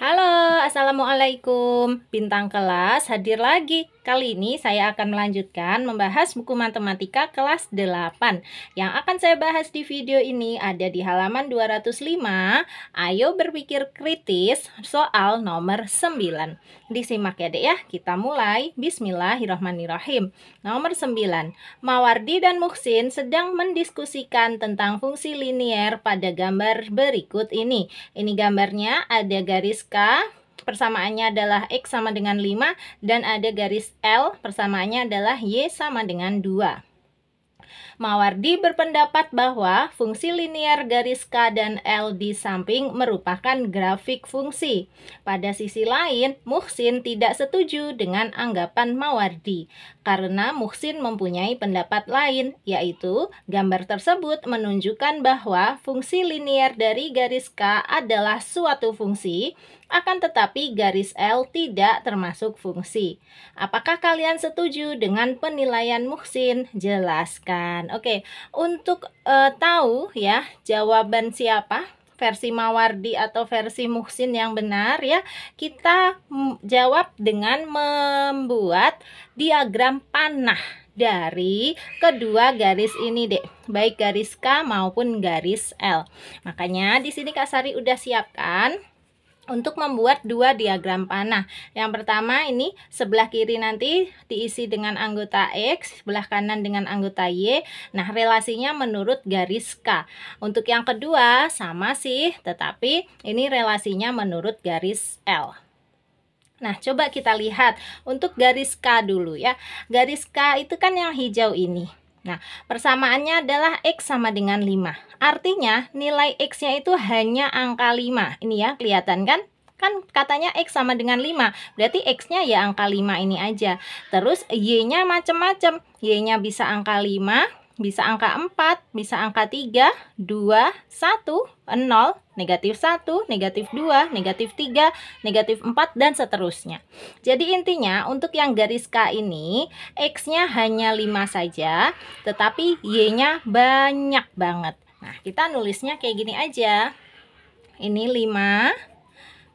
Hello Assalamualaikum. Bintang kelas hadir lagi. Kali ini saya akan melanjutkan membahas buku matematika kelas 8. Yang akan saya bahas di video ini ada di halaman 205. Ayo berpikir kritis soal nomor 9. Disimak ya Dek ya. Kita mulai. Bismillahirrahmanirrahim. Nomor 9. Mawardi dan Muksin sedang mendiskusikan tentang fungsi linier pada gambar berikut ini. Ini gambarnya ada garis K persamaannya adalah X sama dengan 5 dan ada garis L persamaannya adalah Y sama dengan 2. Mawardi berpendapat bahwa fungsi linear garis K dan L di samping merupakan grafik fungsi. Pada sisi lain, Muhsin tidak setuju dengan anggapan Mawardi karena Muhsin mempunyai pendapat lain, yaitu gambar tersebut menunjukkan bahwa fungsi linear dari garis K adalah suatu fungsi akan tetapi garis L tidak termasuk fungsi. Apakah kalian setuju dengan penilaian Muhsin? Jelaskan. Oke, untuk e, tahu ya jawaban siapa versi Mawardi atau versi Muhsin yang benar ya. Kita mm, jawab dengan membuat diagram panah dari kedua garis ini, deh, Baik garis K maupun garis L. Makanya di sini Kak Sari udah siapkan untuk membuat dua diagram panah. Yang pertama ini sebelah kiri nanti diisi dengan anggota X, sebelah kanan dengan anggota Y. Nah, relasinya menurut garis K. Untuk yang kedua sama sih, tetapi ini relasinya menurut garis L. Nah, coba kita lihat untuk garis K dulu ya. Garis K itu kan yang hijau ini. Nah, persamaannya adalah X sama dengan 5. Artinya, nilai X-nya itu hanya angka 5. Ini ya, kelihatan kan? Kan katanya X sama dengan 5, berarti X-nya ya angka 5 ini aja. Terus Y-nya macam-macam. Y-nya bisa angka 5, bisa angka 4, bisa angka 3, 2, 1, 0, negatif 1, negatif 2, negatif 3, negatif 4, dan seterusnya. Jadi intinya untuk yang garis K ini, X-nya hanya 5 saja, tetapi Y-nya banyak banget. Nah, kita nulisnya kayak gini aja. Ini 5,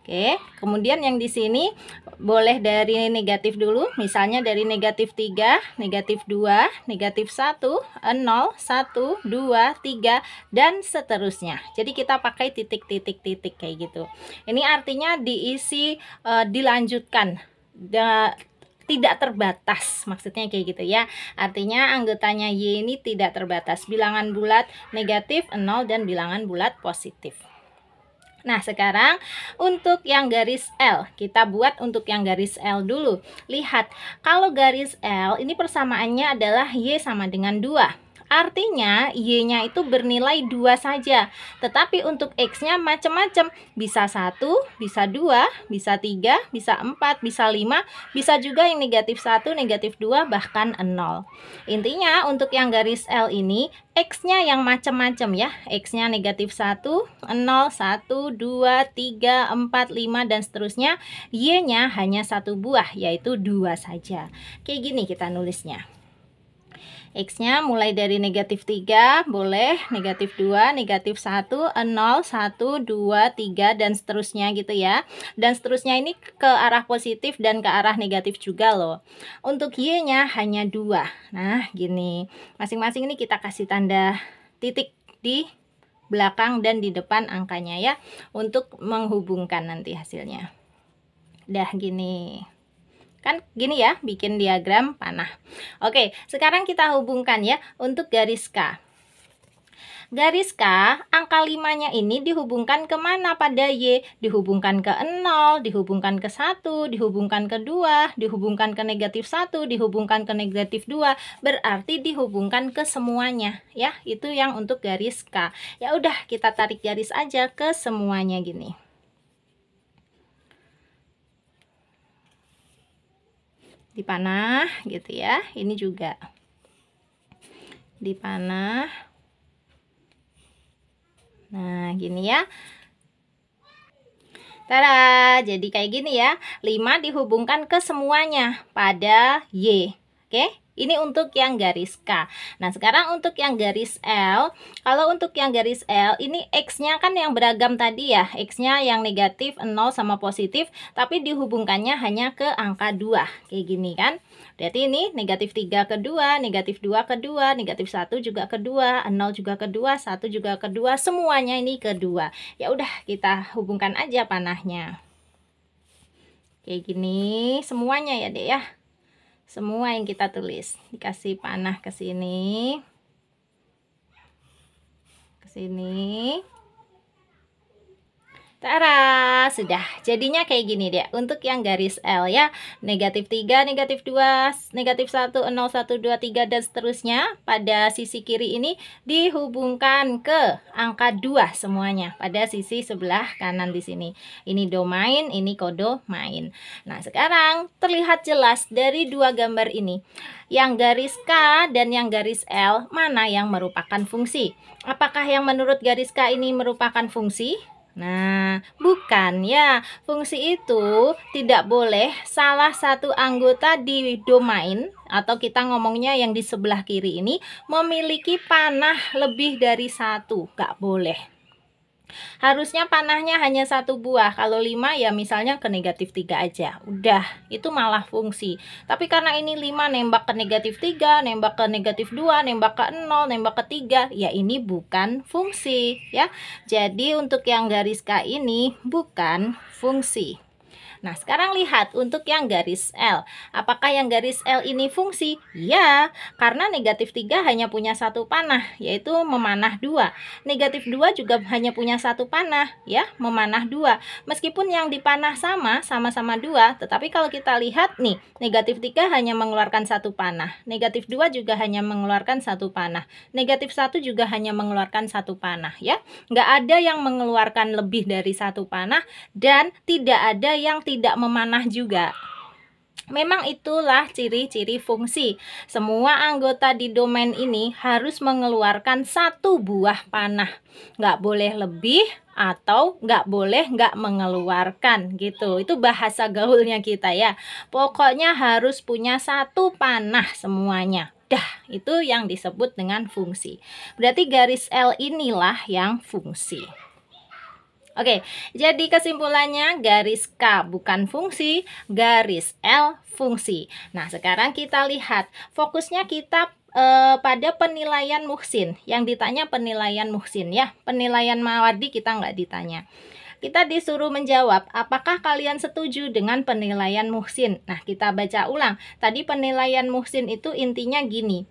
Oke, kemudian yang di sini boleh dari negatif dulu, misalnya dari negatif 3, negatif 2, negatif 1, 0, 1, 2, 3, dan seterusnya. Jadi kita pakai titik-titik-titik kayak gitu. Ini artinya diisi uh, dilanjutkan. Da, tidak terbatas maksudnya kayak gitu ya artinya anggotanya Y ini tidak terbatas bilangan bulat negatif 0 dan bilangan bulat positif Nah, sekarang untuk yang garis L, kita buat untuk yang garis L dulu. Lihat, kalau garis L ini persamaannya adalah Y sama dengan 2. Artinya Y-nya itu bernilai dua saja. Tetapi untuk X-nya macam-macam. Bisa satu, bisa dua, bisa tiga, bisa empat, bisa lima, bisa juga yang negatif satu, negatif dua, bahkan nol. Intinya untuk yang garis L ini, X-nya yang macam-macam ya. X-nya negatif satu, nol, satu, dua, tiga, empat, lima, dan seterusnya. Y-nya hanya satu buah, yaitu dua saja. Kayak gini kita nulisnya. X-nya mulai dari negatif 3, boleh, negatif 2, negatif 1, 0, 1, 2, 3, dan seterusnya gitu ya. Dan seterusnya ini ke arah positif dan ke arah negatif juga loh. Untuk Y-nya hanya 2. Nah, gini. Masing-masing ini kita kasih tanda titik di belakang dan di depan angkanya ya. Untuk menghubungkan nanti hasilnya. Dah gini kan gini ya bikin diagram panah oke sekarang kita hubungkan ya untuk garis K garis K angka limanya ini dihubungkan kemana pada Y dihubungkan ke 0 dihubungkan ke 1 dihubungkan ke 2 dihubungkan ke negatif 1 dihubungkan ke negatif 2 berarti dihubungkan ke semuanya ya itu yang untuk garis K ya udah kita tarik garis aja ke semuanya gini dipanah gitu ya ini juga dipanah nah gini ya Tada, jadi kayak gini ya. 5 dihubungkan ke semuanya pada Y. Oke, ini untuk yang garis K. Nah, sekarang untuk yang garis L, kalau untuk yang garis L, ini X-nya kan yang beragam tadi ya. X-nya yang negatif, 0 sama positif, tapi dihubungkannya hanya ke angka 2. Kayak gini kan. Berarti ini negatif 3 ke 2, negatif 2 ke 2, negatif 1 juga ke 2, 0 juga ke 2, 1 juga ke 2, semuanya ini ke 2. Ya udah, kita hubungkan aja panahnya. Kayak gini, semuanya ya deh ya semua yang kita tulis dikasih panah ke sini ke sini Tara, sudah. Jadinya kayak gini dia Untuk yang garis L ya, negatif 3, negatif 2, negatif 1, 0, 1, 2, 3, dan seterusnya. Pada sisi kiri ini dihubungkan ke angka 2 semuanya. Pada sisi sebelah kanan di sini. Ini domain, ini kodo main. Nah, sekarang terlihat jelas dari dua gambar ini. Yang garis K dan yang garis L, mana yang merupakan fungsi? Apakah yang menurut garis K ini merupakan fungsi? Nah, bukan ya. Fungsi itu tidak boleh salah satu anggota di domain atau kita ngomongnya yang di sebelah kiri ini memiliki panah lebih dari satu. Gak boleh. Harusnya panahnya hanya satu buah. Kalau lima ya misalnya ke negatif tiga aja. Udah, itu malah fungsi. Tapi karena ini lima nembak ke negatif tiga, nembak ke negatif dua, nembak ke nol, nembak ke tiga, ya ini bukan fungsi ya. Jadi untuk yang garis K ini bukan fungsi. Nah, sekarang lihat untuk yang garis L. Apakah yang garis L ini fungsi? Ya, karena negatif 3 hanya punya satu panah, yaitu memanah 2. Negatif 2 juga hanya punya satu panah, ya, memanah 2. Meskipun yang dipanah sama, sama-sama 2, tetapi kalau kita lihat nih, negatif 3 hanya mengeluarkan satu panah. Negatif 2 juga hanya mengeluarkan satu panah. Negatif 1 juga hanya mengeluarkan satu panah, ya. Nggak ada yang mengeluarkan lebih dari satu panah dan tidak ada yang tidak tidak memanah juga. Memang itulah ciri-ciri fungsi. Semua anggota di domain ini harus mengeluarkan satu buah panah. Nggak boleh lebih atau nggak boleh nggak mengeluarkan gitu. Itu bahasa gaulnya kita ya. Pokoknya harus punya satu panah semuanya. Dah, itu yang disebut dengan fungsi. Berarti garis L inilah yang fungsi. Oke, jadi kesimpulannya garis K bukan fungsi, garis L fungsi. Nah, sekarang kita lihat fokusnya kita e, pada penilaian Muhsin. Yang ditanya penilaian Muhsin ya, penilaian Mawardi kita nggak ditanya. Kita disuruh menjawab, apakah kalian setuju dengan penilaian Muhsin? Nah, kita baca ulang. Tadi penilaian Muhsin itu intinya gini.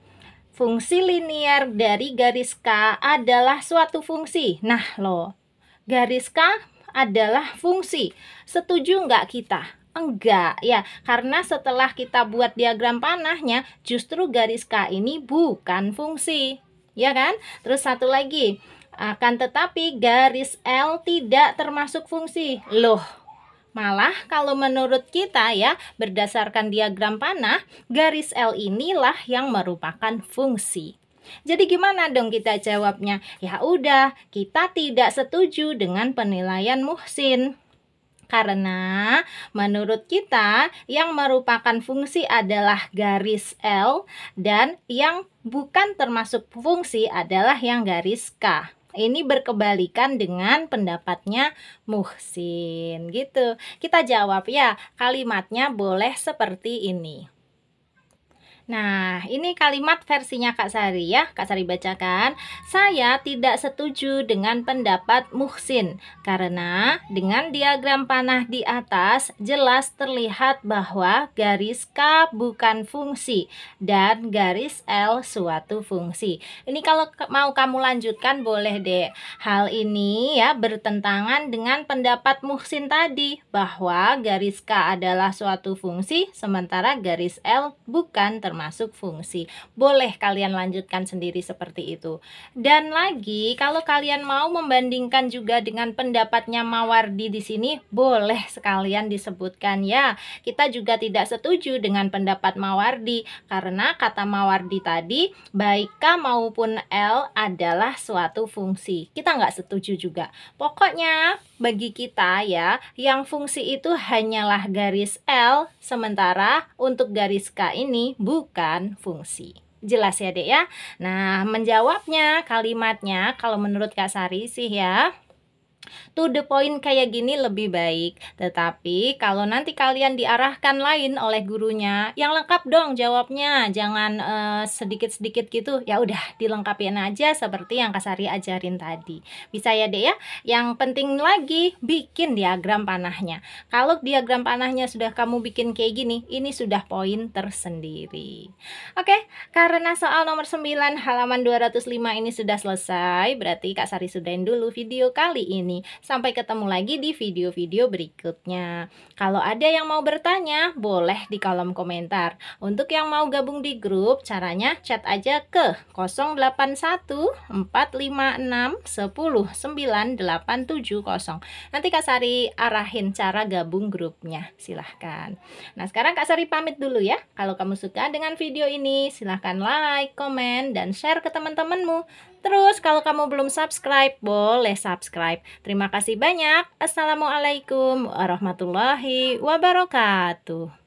Fungsi linear dari garis K adalah suatu fungsi. Nah, loh, Garis K adalah fungsi. Setuju nggak kita? Enggak ya, karena setelah kita buat diagram panahnya, justru garis K ini bukan fungsi. Ya kan? Terus satu lagi, akan tetapi garis L tidak termasuk fungsi. Loh, Malah kalau menurut kita ya, berdasarkan diagram panah, garis L inilah yang merupakan fungsi. Jadi gimana dong kita jawabnya? Ya udah, kita tidak setuju dengan penilaian Muhsin karena menurut kita yang merupakan fungsi adalah garis L dan yang bukan termasuk fungsi adalah yang garis K. Ini berkebalikan dengan pendapatnya Muhsin gitu. Kita jawab ya, kalimatnya boleh seperti ini. Nah, ini kalimat versinya Kak Sari ya. Kak Sari bacakan. Saya tidak setuju dengan pendapat Muhsin karena dengan diagram panah di atas jelas terlihat bahwa garis K bukan fungsi dan garis L suatu fungsi. Ini kalau mau kamu lanjutkan boleh deh. Hal ini ya bertentangan dengan pendapat Muhsin tadi bahwa garis K adalah suatu fungsi sementara garis L bukan termasuk fungsi. Boleh kalian lanjutkan sendiri seperti itu. Dan lagi, kalau kalian mau membandingkan juga dengan pendapatnya Mawardi di sini, boleh sekalian disebutkan ya. Kita juga tidak setuju dengan pendapat Mawardi karena kata Mawardi tadi baik K maupun L adalah suatu fungsi. Kita nggak setuju juga. Pokoknya bagi kita ya, yang fungsi itu hanyalah garis L sementara untuk garis K ini bu bukan fungsi. Jelas ya, Dek ya? Nah, menjawabnya kalimatnya kalau menurut Kak Sari sih ya, to the point kayak gini lebih baik. Tetapi kalau nanti kalian diarahkan lain oleh gurunya, yang lengkap dong jawabnya. Jangan eh, sedikit-sedikit uh, gitu. Ya udah dilengkapin aja seperti yang Kasari ajarin tadi. Bisa ya, deh ya? Yang penting lagi bikin diagram panahnya. Kalau diagram panahnya sudah kamu bikin kayak gini, ini sudah poin tersendiri. Oke, karena soal nomor 9 halaman 205 ini sudah selesai, berarti Kak Sari sudahin dulu video kali ini. Sampai ketemu lagi di video-video berikutnya. Kalau ada yang mau bertanya, boleh di kolom komentar. Untuk yang mau gabung di grup, caranya chat aja ke 081456109870 Nanti Kak Sari arahin cara gabung grupnya. Silahkan. Nah, sekarang Kak Sari pamit dulu ya. Kalau kamu suka dengan video ini, silahkan like, komen, dan share ke teman-temanmu. Terus kalau kamu belum subscribe, boleh subscribe. Terima kasih banyak. Assalamualaikum warahmatullahi wabarakatuh.